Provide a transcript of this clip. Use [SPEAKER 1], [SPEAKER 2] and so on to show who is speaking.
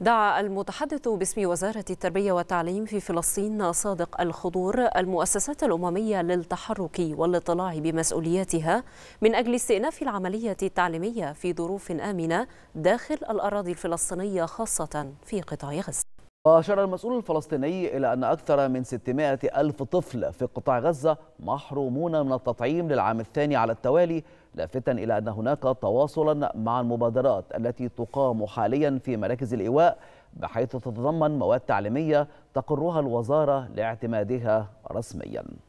[SPEAKER 1] دعا المتحدث باسم وزارة التربية والتعليم في فلسطين صادق الخضور المؤسسات الأممية للتحرك والاطلاع بمسؤولياتها من أجل استئناف العملية التعليمية في ظروف آمنة داخل الأراضي الفلسطينية خاصة في قطاع غزة
[SPEAKER 2] وأشار المسؤول الفلسطيني إلى أن أكثر من 600 ألف طفل في قطاع غزة محرومون من التطعيم للعام الثاني على التوالي لافتا إلى أن هناك تواصلا مع المبادرات التي تقام حاليا في مراكز الإيواء بحيث تتضمن مواد تعليمية تقرها الوزارة لاعتمادها رسميا